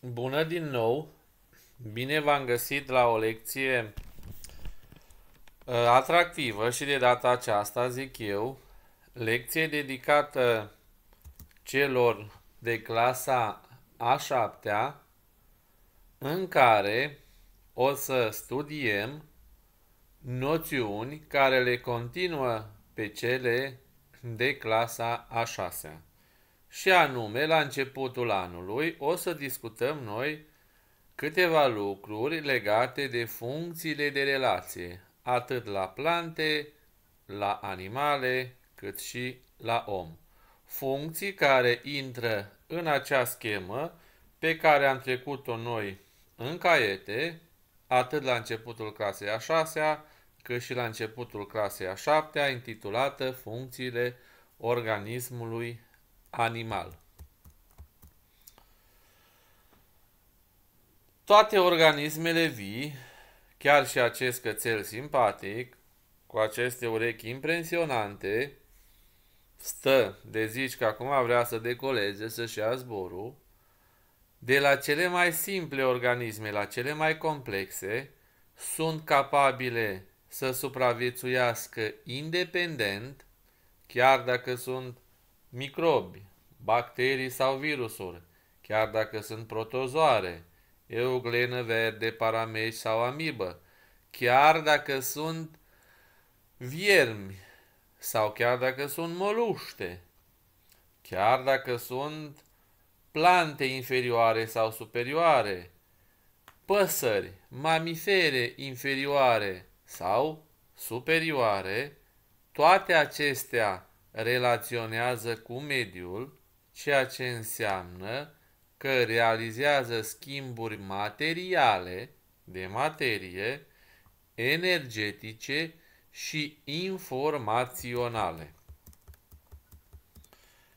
Bună din nou! Bine v-am găsit la o lecție uh, atractivă și de data aceasta, zic eu, lecție dedicată celor de clasa a 7 -a, în care o să studiem noțiuni care le continuă pe cele de clasa a 6 -a. Și anume, la începutul anului, o să discutăm noi câteva lucruri legate de funcțiile de relație, atât la plante, la animale, cât și la om. Funcții care intră în acea schemă pe care am trecut-o noi în caiete, atât la începutul clasei a șasea, cât și la începutul clasei a șaptea, intitulată Funcțiile organismului animal. Toate organismele vii, chiar și acest cățel simpatic, cu aceste urechi impresionante, stă de zici că acum vrea să decoleze, să-și ia zborul, de la cele mai simple organisme la cele mai complexe, sunt capabile să supraviețuiască independent, chiar dacă sunt microbi, bacterii sau virusuri, chiar dacă sunt protozoare, euglenă verde, parameci sau amibă, chiar dacă sunt viermi sau chiar dacă sunt moluște, chiar dacă sunt plante inferioare sau superioare, păsări, mamifere inferioare sau superioare, toate acestea relaționează cu mediul, ceea ce înseamnă că realizează schimburi materiale de materie, energetice și informaționale.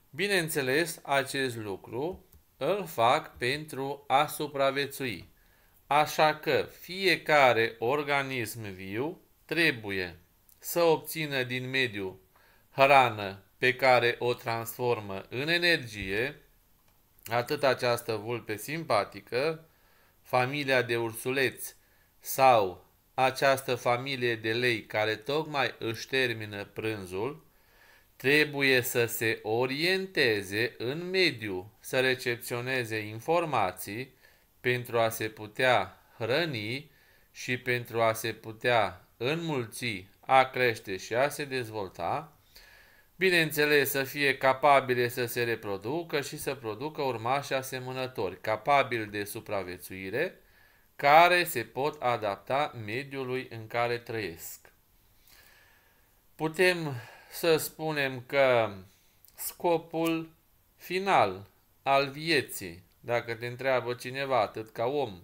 Bineînțeles, acest lucru îl fac pentru a supraviețui. Așa că fiecare organism viu trebuie să obțină din mediu hrană pe care o transformă în energie, atât această vulpe simpatică, familia de ursuleți sau această familie de lei care tocmai își termină prânzul, trebuie să se orienteze în mediu, să recepționeze informații pentru a se putea hrăni și pentru a se putea înmulți, a crește și a se dezvolta, bineînțeles, să fie capabile să se reproducă și să producă urmași asemănători, capabili de supraviețuire, care se pot adapta mediului în care trăiesc. Putem să spunem că scopul final al vieții, dacă te întreabă cineva, atât ca om,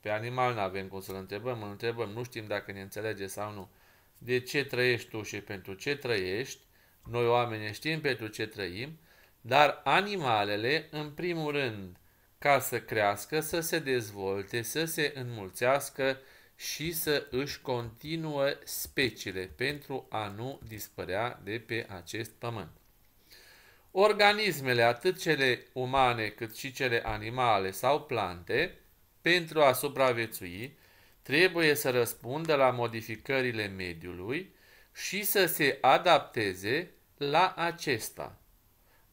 pe animal nu avem cum să-l întrebăm, îl întrebăm, nu știm dacă ne înțelege sau nu, de ce trăiești tu și pentru ce trăiești, noi oameni știm pentru ce trăim, dar animalele, în primul rând, ca să crească, să se dezvolte, să se înmulțească și să își continuă speciile pentru a nu dispărea de pe acest pământ. Organismele, atât cele umane cât și cele animale sau plante, pentru a supraviețui, trebuie să răspundă la modificările mediului, și să se adapteze la acesta.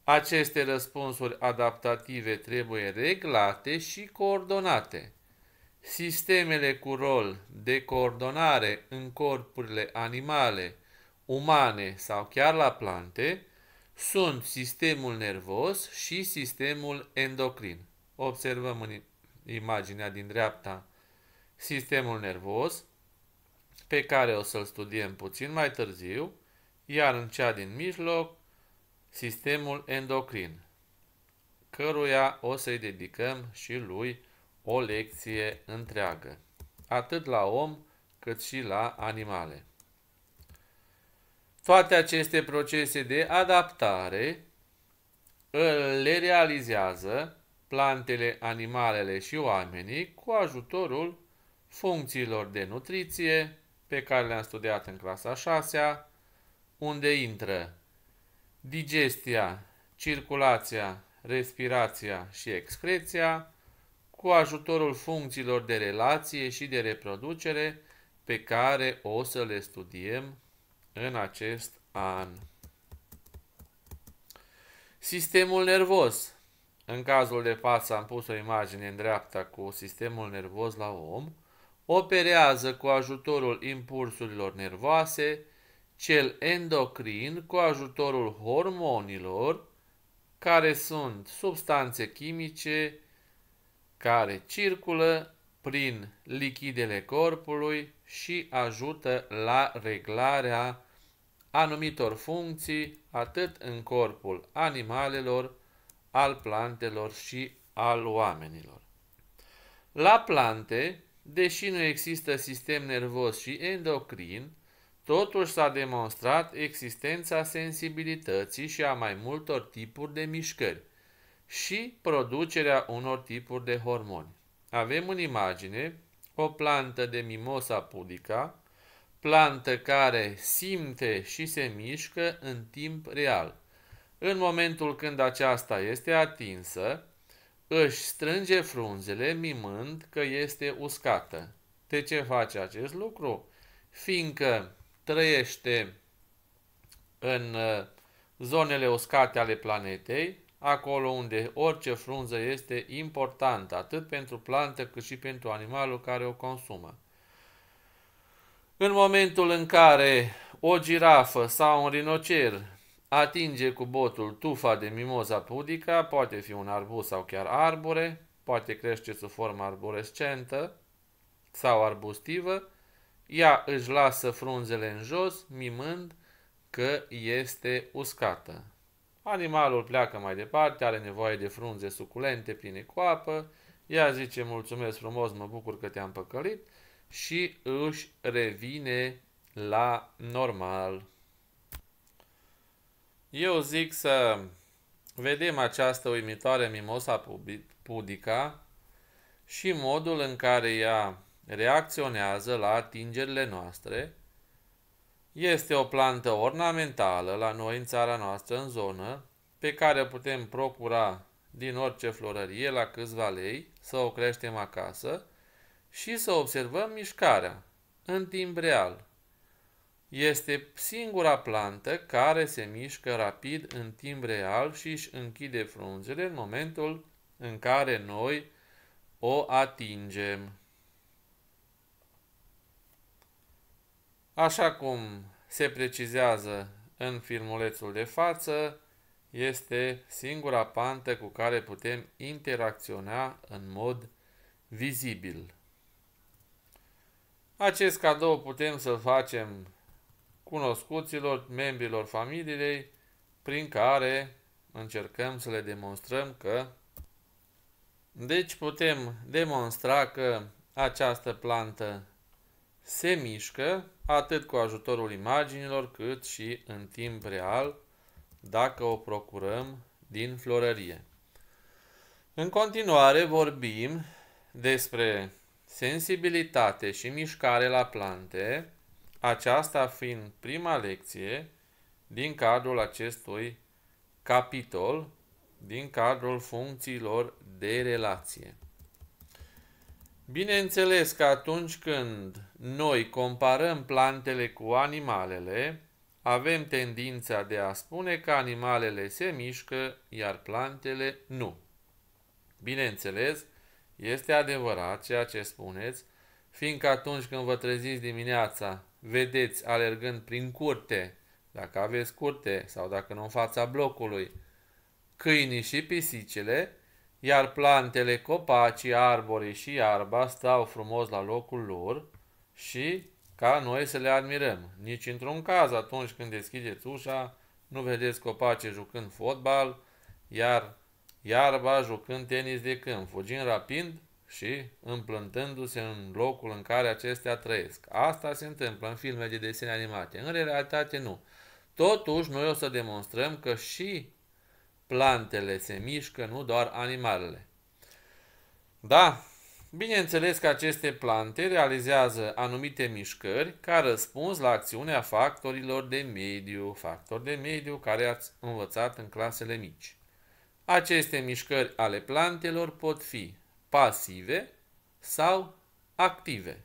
Aceste răspunsuri adaptative trebuie reglate și coordonate. Sistemele cu rol de coordonare în corpurile animale, umane sau chiar la plante sunt sistemul nervos și sistemul endocrin. Observăm în imaginea din dreapta sistemul nervos, pe care o să-l studiem puțin mai târziu, iar în cea din mijloc, sistemul endocrin, căruia o să-i dedicăm și lui o lecție întreagă, atât la om cât și la animale. Toate aceste procese de adaptare le realizează plantele, animalele și oamenii cu ajutorul funcțiilor de nutriție, pe care le-am studiat în clasa 6 unde intră digestia, circulația, respirația și excreția, cu ajutorul funcțiilor de relație și de reproducere pe care o să le studiem în acest an. Sistemul nervos. În cazul de față am pus o imagine în dreapta cu sistemul nervos la om, operează cu ajutorul impulsurilor nervoase, cel endocrin cu ajutorul hormonilor, care sunt substanțe chimice care circulă prin lichidele corpului și ajută la reglarea anumitor funcții atât în corpul animalelor, al plantelor și al oamenilor. La plante, Deși nu există sistem nervos și endocrin, totuși s-a demonstrat existența sensibilității și a mai multor tipuri de mișcări și producerea unor tipuri de hormoni. Avem în imagine o plantă de mimosa pudica, plantă care simte și se mișcă în timp real. În momentul când aceasta este atinsă, își strânge frunzele mimând că este uscată. De ce face acest lucru? Fiindcă trăiește în uh, zonele uscate ale planetei, acolo unde orice frunză este importantă, atât pentru plantă cât și pentru animalul care o consumă. În momentul în care o girafă sau un rinocer Atinge cu botul tufa de mimoza pudica, poate fi un arbust sau chiar arbore, poate crește sub formă arborescentă sau arbustivă, ea își lasă frunzele în jos, mimând că este uscată. Animalul pleacă mai departe, are nevoie de frunze suculente pline cu apă, ea zice mulțumesc frumos, mă bucur că te-am păcălit și își revine la normal. Eu zic să vedem această uimitoare mimosa pudica și modul în care ea reacționează la atingerile noastre. Este o plantă ornamentală la noi în țara noastră, în zonă, pe care o putem procura din orice florărie la câțiva lei, să o creștem acasă și să observăm mișcarea în timp real – este singura plantă care se mișcă rapid în timp real și își închide frunzele în momentul în care noi o atingem. Așa cum se precizează în filmulețul de față, este singura pantă cu care putem interacționa în mod vizibil. Acest cadou putem să-l facem cunoscuților, membrilor familiei, prin care încercăm să le demonstrăm că deci putem demonstra că această plantă se mișcă atât cu ajutorul imaginilor cât și în timp real dacă o procurăm din florărie. În continuare vorbim despre sensibilitate și mișcare la plante aceasta fiind prima lecție din cadrul acestui capitol, din cadrul funcțiilor de relație. Bineînțeles că atunci când noi comparăm plantele cu animalele, avem tendința de a spune că animalele se mișcă, iar plantele nu. Bineînțeles, este adevărat ceea ce spuneți, fiindcă atunci când vă treziți dimineața vedeți alergând prin curte, dacă aveți curte sau dacă nu în fața blocului, câinii și pisicile, iar plantele, copacii, arborii și iarba stau frumos la locul lor și ca noi să le admirăm. Nici într-un caz atunci când deschideți ușa, nu vedeți copace jucând fotbal, iar iarba jucând tenis de câmp, fugind rapid și împlântându-se în locul în care acestea trăiesc. Asta se întâmplă în filme de desene animate. În realitate nu. Totuși, noi o să demonstrăm că și plantele se mișcă, nu doar animalele. Da, bineînțeles că aceste plante realizează anumite mișcări ca răspuns la acțiunea factorilor de mediu, factor de mediu care ați învățat în clasele mici. Aceste mișcări ale plantelor pot fi pasive sau active.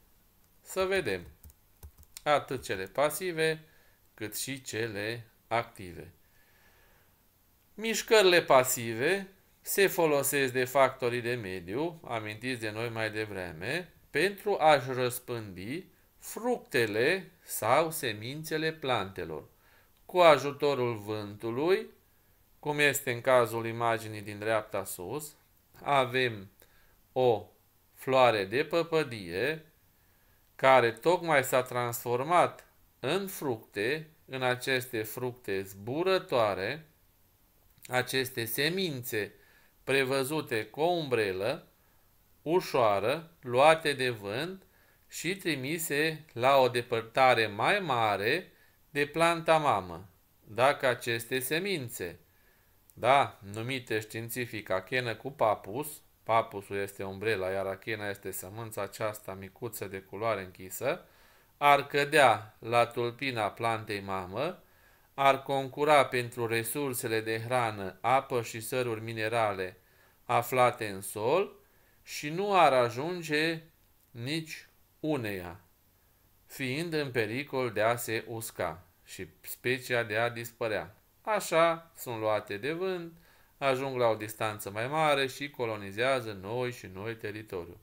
Să vedem atât cele pasive cât și cele active. Mișcările pasive se folosesc de factorii de mediu, amintiți de noi mai devreme, pentru a-și răspândi fructele sau semințele plantelor. Cu ajutorul vântului, cum este în cazul imaginii din dreapta sus, avem o floare de păpădie care tocmai s-a transformat în fructe, în aceste fructe zburătoare, aceste semințe prevăzute cu o umbrelă, ușoară, luate de vânt și trimise la o depărtare mai mare de planta mamă, dacă aceste semințe, da, numite științific achenă cu papus, Papusul este umbrela, iar achena este sămânța aceasta micuță de culoare închisă, ar cădea la tulpina plantei mamă, ar concura pentru resursele de hrană, apă și săruri minerale aflate în sol și nu ar ajunge nici uneia, fiind în pericol de a se usca și specia de a dispărea. Așa sunt luate de vânt, ajung la o distanță mai mare și colonizează noi și noi teritoriu.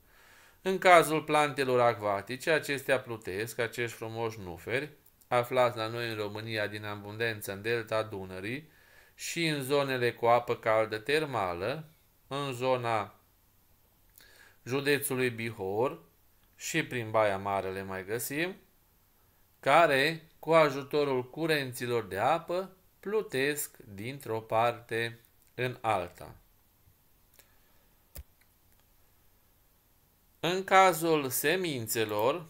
În cazul plantelor acvatice, acestea plutesc, acești frumoși nuferi, aflați la noi în România din abundență în delta Dunării și în zonele cu apă caldă termală, în zona județului Bihor și prin Baia Mare le mai găsim, care, cu ajutorul curenților de apă, plutesc dintr-o parte în alta. În cazul semințelor,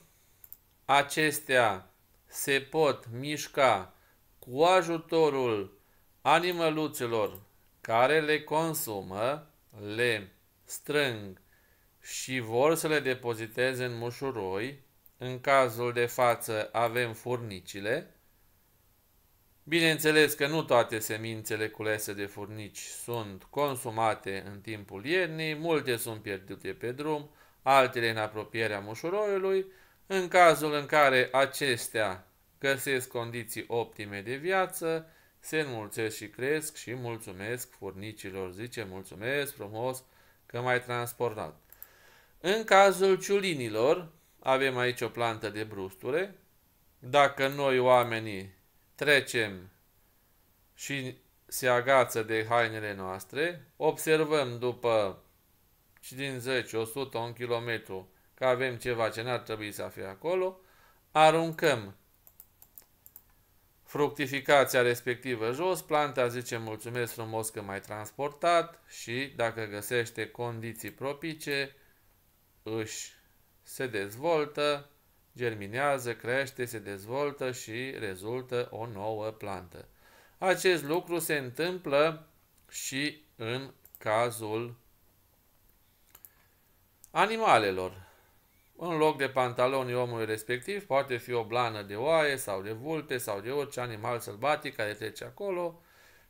acestea se pot mișca cu ajutorul animăluțelor care le consumă, le strâng și vor să le depoziteze în mușuroi. În cazul de față avem furnicile. Bineînțeles că nu toate semințele culese de furnici sunt consumate în timpul iernii, multe sunt pierdute pe drum, altele în apropierea mușuroiului, în cazul în care acestea găsesc condiții optime de viață, se înmulțesc și cresc și mulțumesc furnicilor, zice, mulțumesc frumos că m-ai transportat. În cazul ciulinilor, avem aici o plantă de brusture, dacă noi oamenii trecem și se agață de hainele noastre, observăm după 50, 100, 1 kilometru că avem ceva ce n-ar trebui să fie acolo, aruncăm fructificația respectivă jos, planta zice mulțumesc frumos că m-ai transportat și dacă găsește condiții propice, își se dezvoltă germinează, crește, se dezvoltă și rezultă o nouă plantă. Acest lucru se întâmplă și în cazul animalelor. În loc de pantaloni omului respectiv, poate fi o blană de oaie sau de vulpe sau de orice animal sălbatic care trece acolo,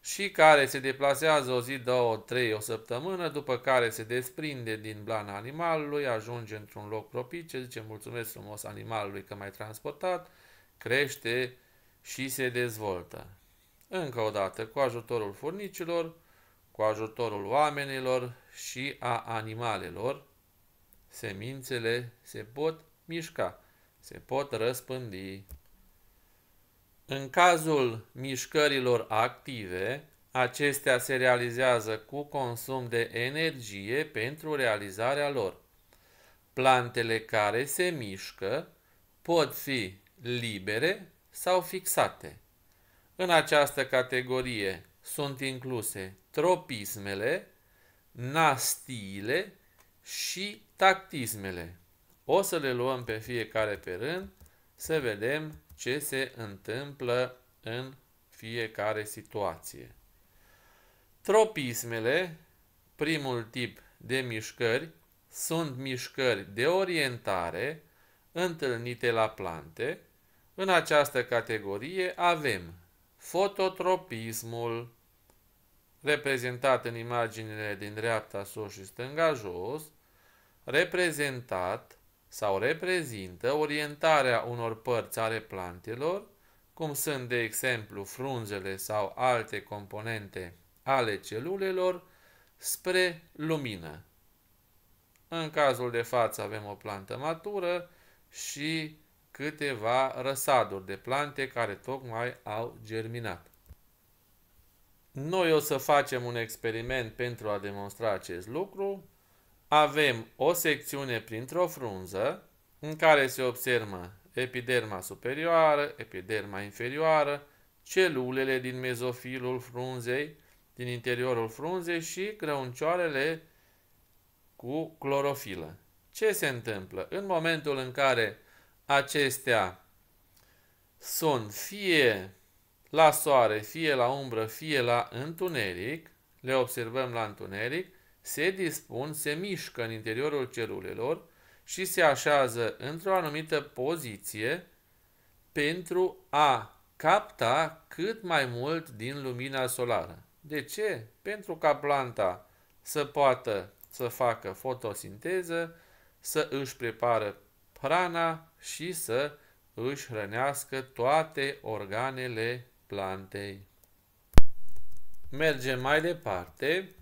și care se deplasează o zi, două, trei, o săptămână, după care se desprinde din blana animalului, ajunge într-un loc propice, zice mulțumesc frumos animalului că m-ai transportat, crește și se dezvoltă. Încă o dată, cu ajutorul furnicilor, cu ajutorul oamenilor și a animalelor, semințele se pot mișca, se pot răspândi. În cazul mișcărilor active, acestea se realizează cu consum de energie pentru realizarea lor. Plantele care se mișcă pot fi libere sau fixate. În această categorie sunt incluse tropismele, nastiile și tactismele. O să le luăm pe fiecare pe rând să vedem ce se întâmplă în fiecare situație. Tropismele, primul tip de mișcări, sunt mișcări de orientare întâlnite la plante. În această categorie avem fototropismul, reprezentat în imaginile din dreapta sus și stânga jos, reprezentat sau reprezintă orientarea unor părți ale plantelor, cum sunt, de exemplu, frunzele sau alte componente ale celulelor, spre lumină. În cazul de față avem o plantă matură și câteva răsaduri de plante care tocmai au germinat. Noi o să facem un experiment pentru a demonstra acest lucru avem o secțiune printr-o frunză în care se observă epiderma superioară, epiderma inferioară, celulele din mezofilul frunzei, din interiorul frunzei și grăuncioarele cu clorofilă. Ce se întâmplă? În momentul în care acestea sunt fie la soare, fie la umbră, fie la întuneric, le observăm la întuneric, se dispun, se mișcă în interiorul celulelor și se așează într-o anumită poziție pentru a capta cât mai mult din lumina solară. De ce? Pentru ca planta să poată să facă fotosinteză, să își prepară prana și să își hrănească toate organele plantei. Mergem mai departe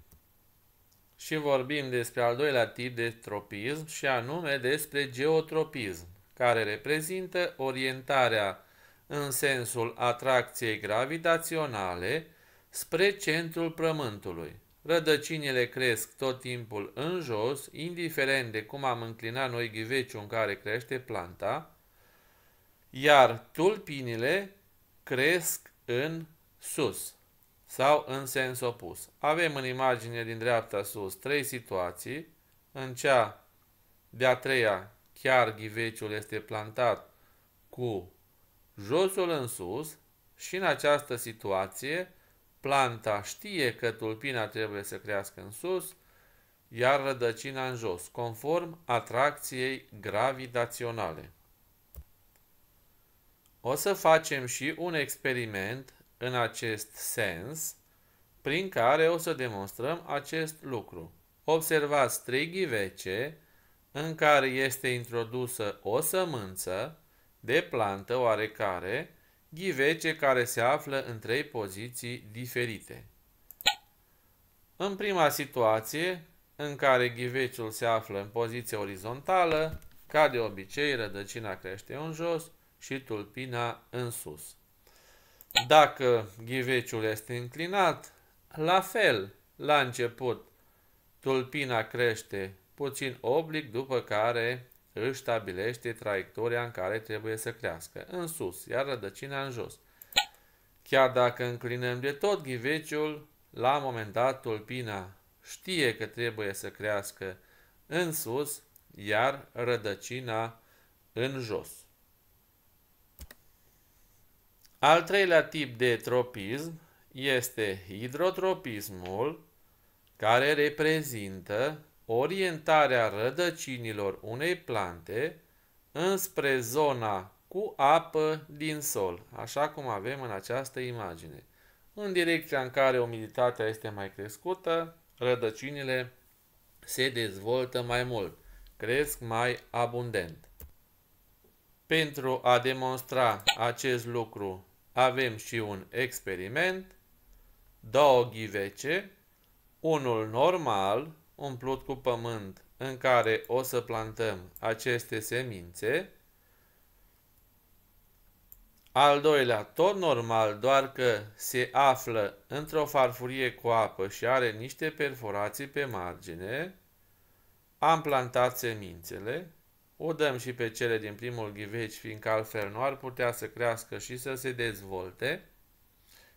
și vorbim despre al doilea tip de tropism și anume despre geotropism, care reprezintă orientarea în sensul atracției gravitaționale spre centrul prământului. Rădăcinile cresc tot timpul în jos, indiferent de cum am înclinat noi ghiveciul în care crește planta, iar tulpinile cresc în sus sau în sens opus. Avem în imagine din dreapta sus trei situații. În cea de-a treia, chiar ghiveciul este plantat cu josul în sus și în această situație planta știe că tulpina trebuie să crească în sus, iar rădăcina în jos, conform atracției gravitaționale. O să facem și un experiment în acest sens, prin care o să demonstrăm acest lucru. Observați trei ghivece în care este introdusă o sămânță de plantă oarecare, ghivece care se află în trei poziții diferite. În prima situație, în care ghiveciul se află în poziție orizontală, ca de obicei, rădăcina crește în jos și tulpina în sus. Dacă ghiveciul este înclinat, la fel, la început, tulpina crește puțin oblic, după care își stabilește traiectoria în care trebuie să crească, în sus, iar rădăcina în jos. Chiar dacă înclinăm de tot ghiveciul, la un moment dat tulpina știe că trebuie să crească în sus, iar rădăcina în jos. Al treilea tip de tropism este hidrotropismul, care reprezintă orientarea rădăcinilor unei plante înspre zona cu apă din sol, așa cum avem în această imagine. În direcția în care umiditatea este mai crescută, rădăcinile se dezvoltă mai mult, cresc mai abundent. Pentru a demonstra acest lucru avem și un experiment, două ghivece, unul normal, umplut cu pământ, în care o să plantăm aceste semințe, al doilea, tot normal, doar că se află într-o farfurie cu apă și are niște perforații pe margine. Am plantat semințele. O dăm și pe cele din primul ghiveci, fiindcă altfel nu ar putea să crească și să se dezvolte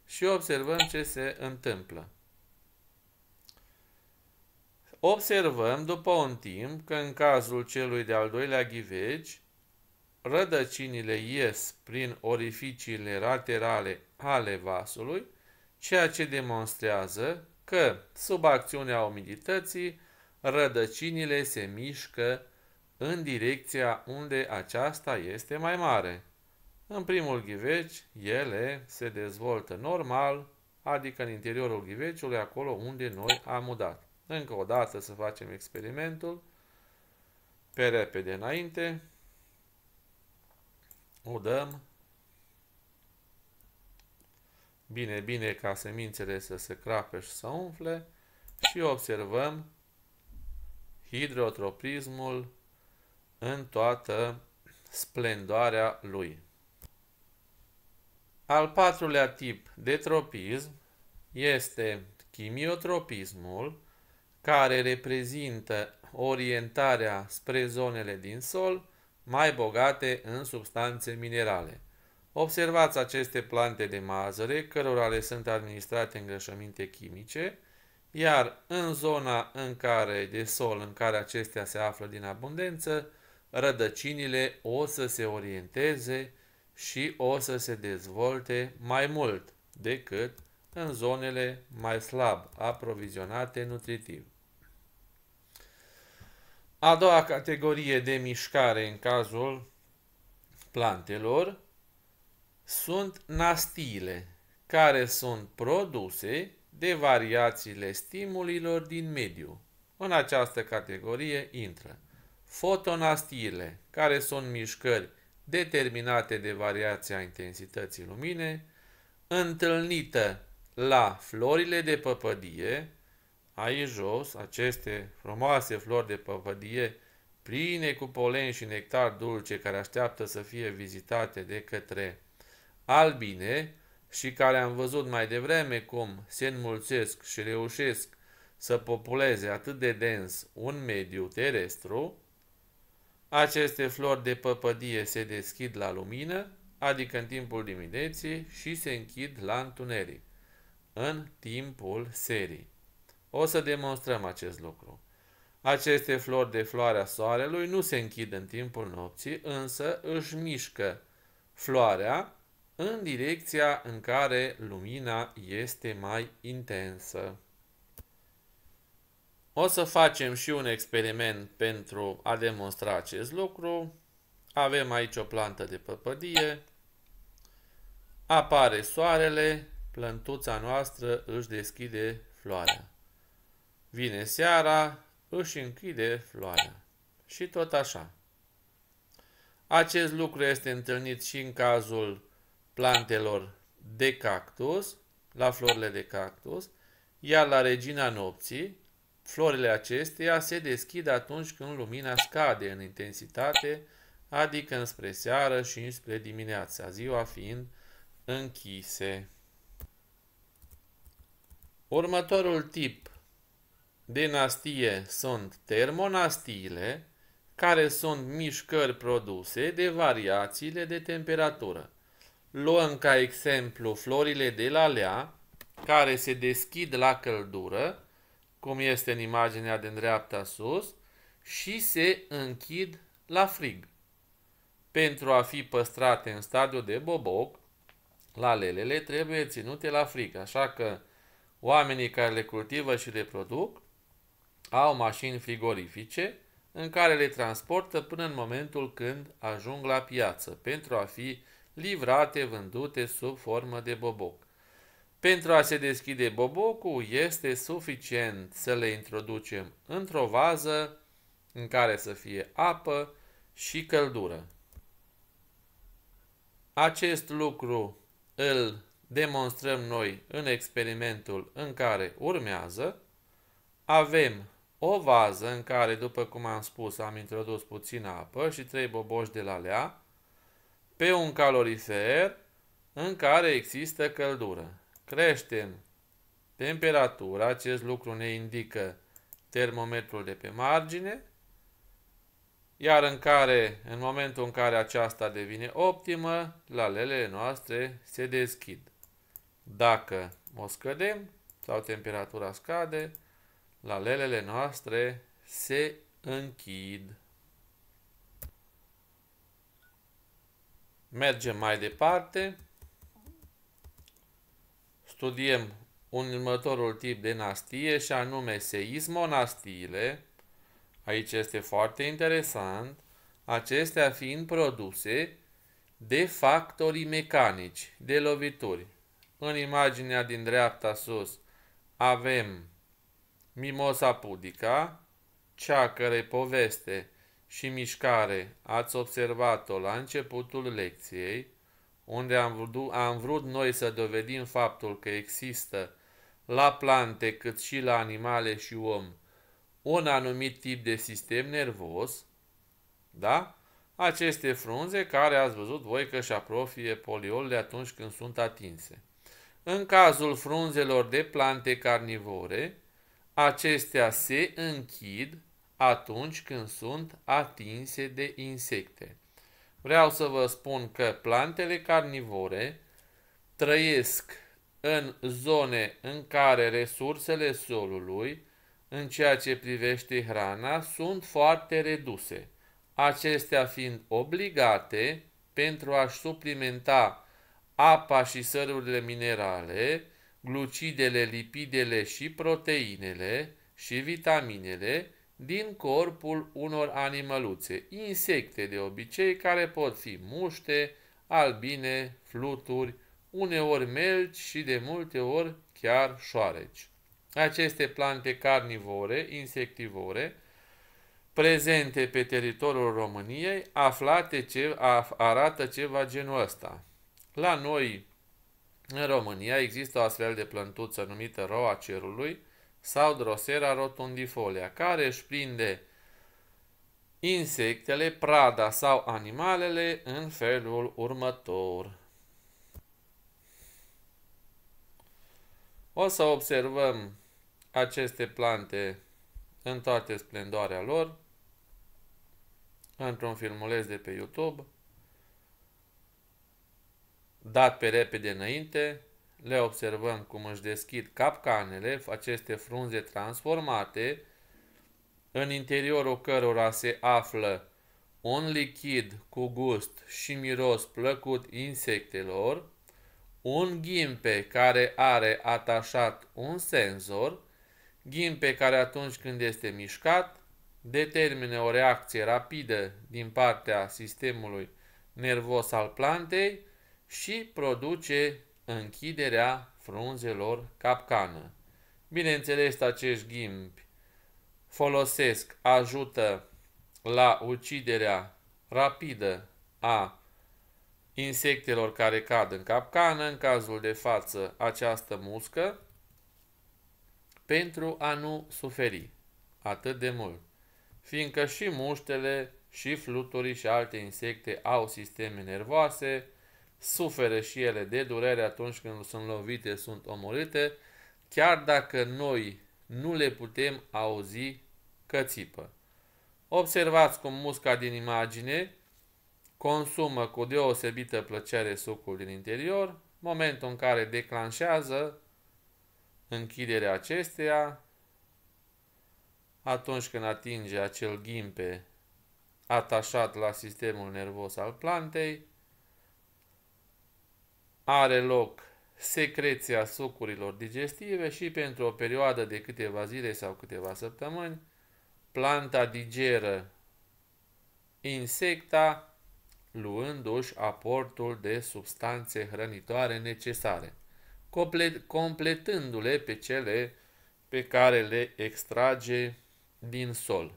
și observăm ce se întâmplă. Observăm după un timp că în cazul celui de-al doilea ghiveci, rădăcinile ies prin orificiile laterale ale vasului, ceea ce demonstrează că, sub acțiunea umidității, rădăcinile se mișcă în direcția unde aceasta este mai mare. În primul ghiveci, ele se dezvoltă normal, adică în interiorul ghiveciului, acolo unde noi am udat. Încă o dată să facem experimentul, pe repede înainte, udăm, bine, bine ca semințele să se crape și să umfle și observăm hidrotropismul în toată splendoarea lui. Al patrulea tip de tropism este chimiotropismul, care reprezintă orientarea spre zonele din sol mai bogate în substanțe minerale. Observați aceste plante de mazăre, cărora le sunt administrate îngrășăminte chimice, iar în zona în care de sol în care acestea se află din abundență, rădăcinile o să se orienteze și o să se dezvolte mai mult decât în zonele mai slab aprovizionate nutritiv. A doua categorie de mișcare în cazul plantelor sunt nastiile, care sunt produse de variațiile stimulilor din mediu. În această categorie intră Fotonastiile, care sunt mișcări determinate de variația intensității lumine, întâlnită la florile de păpădie, aici jos, aceste frumoase flori de păpădie pline cu polen și nectar dulce care așteaptă să fie vizitate de către albine și care am văzut mai devreme cum se înmulțesc și reușesc să populeze atât de dens un mediu terestru, aceste flori de păpădie se deschid la lumină, adică în timpul dimineții, și se închid la întuneric, în timpul serii. O să demonstrăm acest lucru. Aceste flori de floarea soarelui nu se închid în timpul nopții, însă își mișcă floarea în direcția în care lumina este mai intensă. O să facem și un experiment pentru a demonstra acest lucru. Avem aici o plantă de păpădie. Apare soarele, plântuța noastră își deschide floarea. Vine seara, își închide floarea. Și tot așa. Acest lucru este întâlnit și în cazul plantelor de cactus, la florile de cactus, iar la regina nopții, Florile acesteia se deschid atunci când lumina scade în intensitate, adică înspre seară și înspre dimineața, ziua fiind închise. Următorul tip de nastie sunt termonastiile, care sunt mișcări produse de variațiile de temperatură. Luăm ca exemplu florile de la lea, care se deschid la căldură, cum este în imaginea din dreapta sus, și se închid la frig. Pentru a fi păstrate în stadiu de boboc, lalelele trebuie ținute la frig, așa că oamenii care le cultivă și le produc au mașini frigorifice în care le transportă până în momentul când ajung la piață pentru a fi livrate, vândute sub formă de boboc. Pentru a se deschide bobocul este suficient să le introducem într-o vază în care să fie apă și căldură. Acest lucru îl demonstrăm noi în experimentul în care urmează. Avem o vază în care, după cum am spus, am introdus puțină apă și trei boboși de la lea, pe un calorifer în care există căldură. Creștem temperatura, acest lucru ne indică termometrul de pe margine, iar în care, în momentul în care aceasta devine optimă, lalelele noastre se deschid. Dacă o scădem sau temperatura scade, lalelele noastre se închid. Mergem mai departe studiem un următorul tip de nastie și anume seismonastiile. Aici este foarte interesant, acestea fiind produse de factorii mecanici, de lovituri. În imaginea din dreapta sus avem Mimosa pudica, cea care poveste și mișcare ați observat-o la începutul lecției, unde am vrut, am vrut noi să dovedim faptul că există la plante cât și la animale și om un anumit tip de sistem nervos, da? Aceste frunze care ați văzut voi că își aprofie poliolele atunci când sunt atinse. În cazul frunzelor de plante carnivore, acestea se închid atunci când sunt atinse de insecte. Vreau să vă spun că plantele carnivore trăiesc în zone în care resursele solului, în ceea ce privește hrana, sunt foarte reduse, acestea fiind obligate pentru a-și suplimenta apa și sărurile minerale, glucidele, lipidele și proteinele și vitaminele, din corpul unor animăluțe, insecte de obicei care pot fi muște, albine, fluturi, uneori melci și de multe ori chiar șoareci. Aceste plante carnivore, insectivore, prezente pe teritoriul României, aflate ce, af, arată ceva genul ăsta. La noi, în România, există o astfel de plantuță numită roa cerului, sau drosera rotundifolia, care își prinde insectele, prada sau animalele în felul următor. O să observăm aceste plante în toate splendoarea lor într-un filmuleț de pe YouTube dat pe repede înainte le observăm cum își deschid capcanele, aceste frunze transformate, în interiorul cărora se află un lichid cu gust și miros plăcut insectelor, un ghimpe care are atașat un senzor, ghimpe care atunci când este mișcat, determine o reacție rapidă din partea sistemului nervos al plantei și produce închiderea frunzelor capcană. Bineînțeles, acești ghimbi folosesc, ajută la uciderea rapidă a insectelor care cad în capcană, în cazul de față această muscă, pentru a nu suferi atât de mult, fiindcă și muștele, și fluturii și alte insecte au sisteme nervoase, sufere și ele de durere atunci când sunt lovite, sunt omorâte, chiar dacă noi nu le putem auzi că țipă. Observați cum musca din imagine consumă cu deosebită plăcere sucul din interior, momentul în care declanșează închiderea acesteia, atunci când atinge acel ghimpe atașat la sistemul nervos al plantei, are loc secreția sucurilor digestive și pentru o perioadă de câteva zile sau câteva săptămâni, planta digeră insecta, luându-și aportul de substanțe hrănitoare necesare, completându-le pe cele pe care le extrage din sol.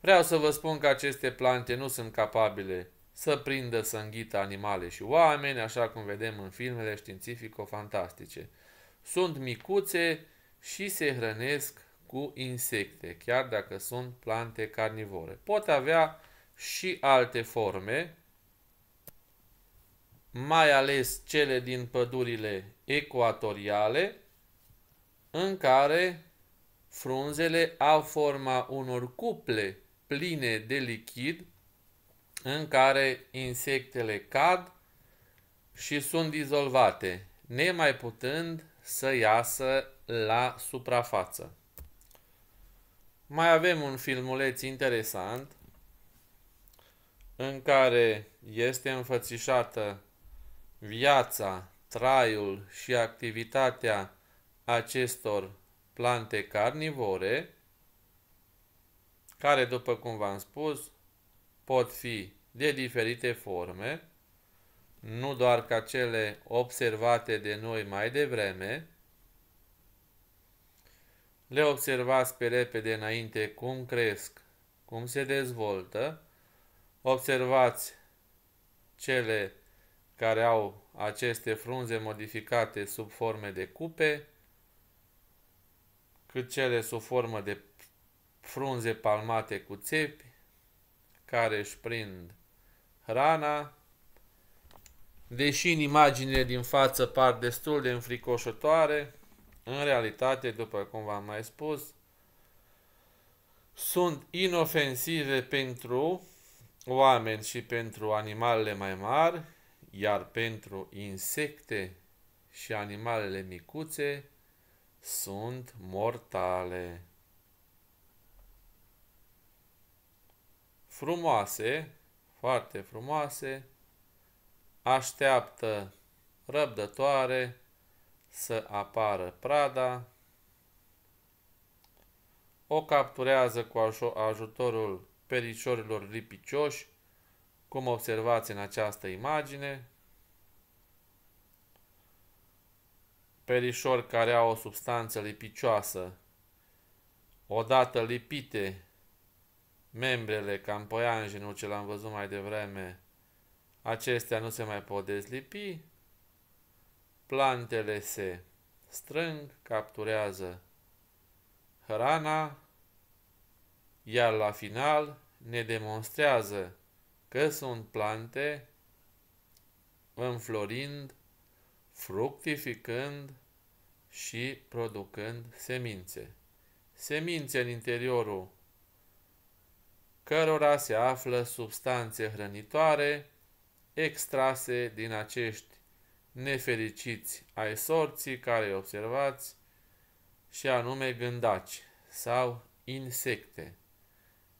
Vreau să vă spun că aceste plante nu sunt capabile să prindă să înghită animale și oameni, așa cum vedem în filmele științifico-fantastice. Sunt micuțe și se hrănesc cu insecte, chiar dacă sunt plante carnivore. Pot avea și alte forme, mai ales cele din pădurile ecuatoriale, în care frunzele au forma unor cuple pline de lichid în care insectele cad și sunt dizolvate, nemai putând să iasă la suprafață. Mai avem un filmuleț interesant în care este înfățișată viața, traiul și activitatea acestor plante carnivore, care, după cum v-am spus, pot fi de diferite forme, nu doar ca cele observate de noi mai devreme, le observați pe repede înainte cum cresc, cum se dezvoltă, observați cele care au aceste frunze modificate sub forme de cupe, cât cele sub formă de frunze palmate cu țepi, care își prind hrana. Deși în imaginile din față par destul de înfricoșătoare, în realitate, după cum v-am mai spus, sunt inofensive pentru oameni și pentru animalele mai mari, iar pentru insecte și animalele micuțe sunt mortale. frumoase, foarte frumoase, așteaptă răbdătoare să apară prada, o capturează cu ajutorul periciorilor lipicioși, cum observați în această imagine, perișori care au o substanță lipicioasă, odată lipite membrele campoianjenul ce l-am văzut mai devreme, acestea nu se mai pot dezlipi, plantele se strâng, capturează hrana, iar la final ne demonstrează că sunt plante înflorind, fructificând și producând semințe. Semințe în interiorul cărora se află substanțe hrănitoare extrase din acești nefericiți ai sorții care observați, și anume gândaci sau insecte,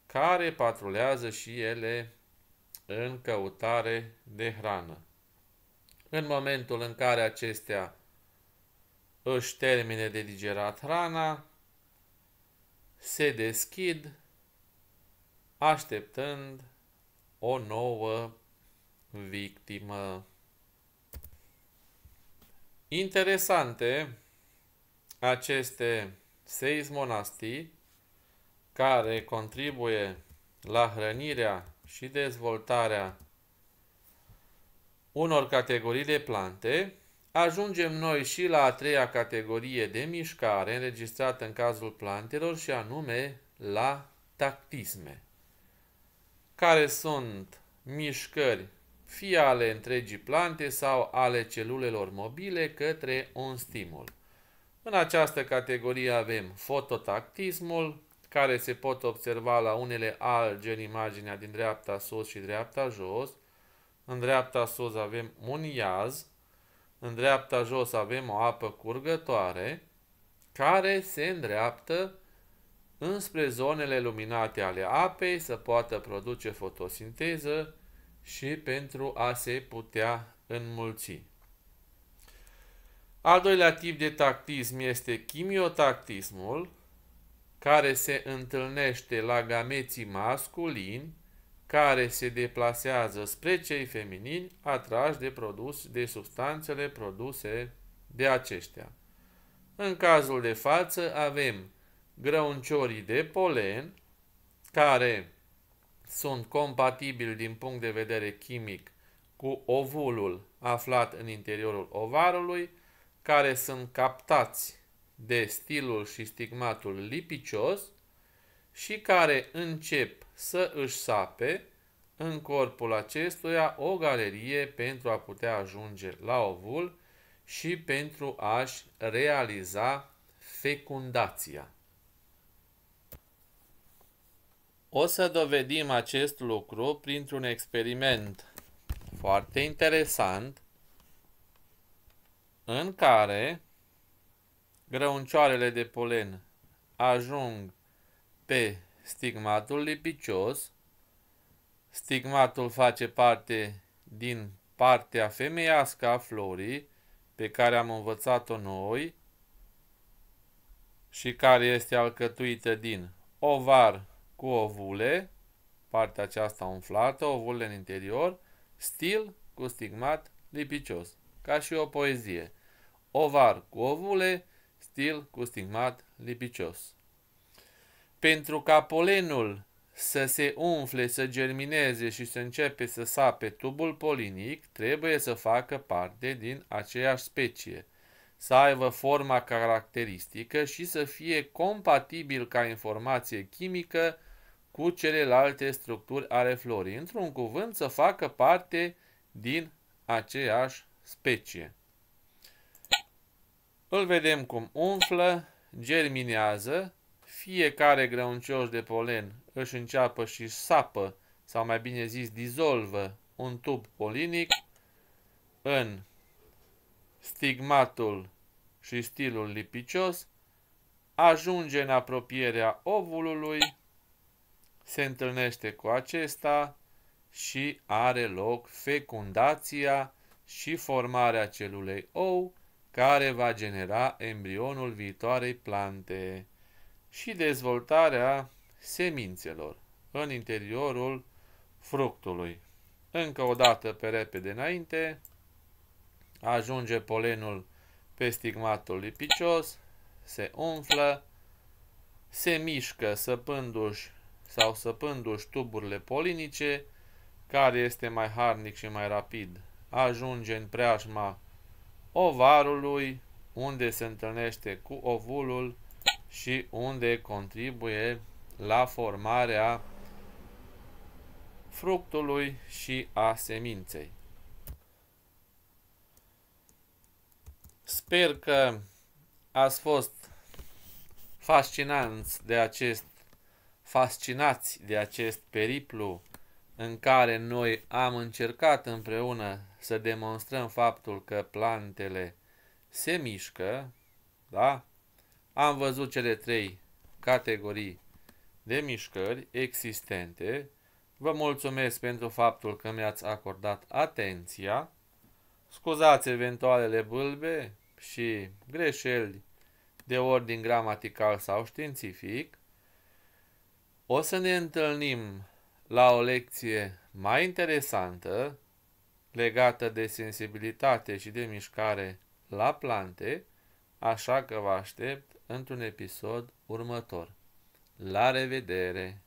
care patrulează și ele în căutare de hrană. În momentul în care acestea își termine de digerat hrana, se deschid așteptând o nouă victimă. Interesante aceste monastii care contribuie la hrănirea și dezvoltarea unor categorii de plante, ajungem noi și la a treia categorie de mișcare înregistrată în cazul plantelor și anume la tactisme care sunt mișcări fie ale întregii plante sau ale celulelor mobile către un stimul. În această categorie avem fototactismul, care se pot observa la unele alge în imaginea din dreapta sus și dreapta jos. În dreapta sus avem un iaz, în dreapta jos avem o apă curgătoare, care se îndreaptă înspre zonele luminate ale apei să poată produce fotosinteză și pentru a se putea înmulți. Al doilea tip de tactism este chimiotactismul, care se întâlnește la gameții masculini, care se deplasează spre cei feminini atrași de, produs, de substanțele produse de aceștia. În cazul de față avem grăunciorii de polen, care sunt compatibili din punct de vedere chimic cu ovulul aflat în interiorul ovarului, care sunt captați de stilul și stigmatul lipicios și care încep să își sape în corpul acestuia o galerie pentru a putea ajunge la ovul și pentru a-și realiza fecundația. O să dovedim acest lucru printr-un experiment foarte interesant în care grăuncioarele de polen ajung pe stigmatul lipicios, stigmatul face parte din partea femeiască a florii pe care am învățat-o noi și care este alcătuită din ovar cu ovule, partea aceasta umflată, ovule în interior, stil cu stigmat lipicios, ca și o poezie. Ovar cu ovule, stil cu stigmat lipicios. Pentru ca polenul să se umfle, să germineze și să începe să sape tubul polinic, trebuie să facă parte din aceeași specie, să aibă forma caracteristică și să fie compatibil ca informație chimică cu celelalte structuri ale florii. Într-un cuvânt, să facă parte din aceeași specie. Îl vedem cum umflă, germinează, fiecare grăuncioș de polen își înceapă și sapă, sau mai bine zis dizolvă, un tub polinic în stigmatul și stilul lipicios, ajunge în apropierea ovulului, se întâlnește cu acesta și are loc fecundația și formarea celulei ou, care va genera embrionul viitoarei plante și dezvoltarea semințelor în interiorul fructului. Încă o dată pe repede înainte, ajunge polenul pe stigmatul lipicios, se umflă, se mișcă săpându-și sau săpându-și tuburile polinice, care este mai harnic și mai rapid, ajunge în preajma ovarului, unde se întâlnește cu ovulul și unde contribuie la formarea fructului și a seminței. Sper că ați fost fascinanți de acest fascinați de acest periplu în care noi am încercat împreună să demonstrăm faptul că plantele se mișcă, da? Am văzut cele trei categorii de mișcări existente. Vă mulțumesc pentru faptul că mi-ați acordat atenția. Scuzați eventualele bâlbe și greșeli de ordin gramatical sau științific. O să ne întâlnim la o lecție mai interesantă legată de sensibilitate și de mișcare la plante, așa că vă aștept într-un episod următor. La revedere!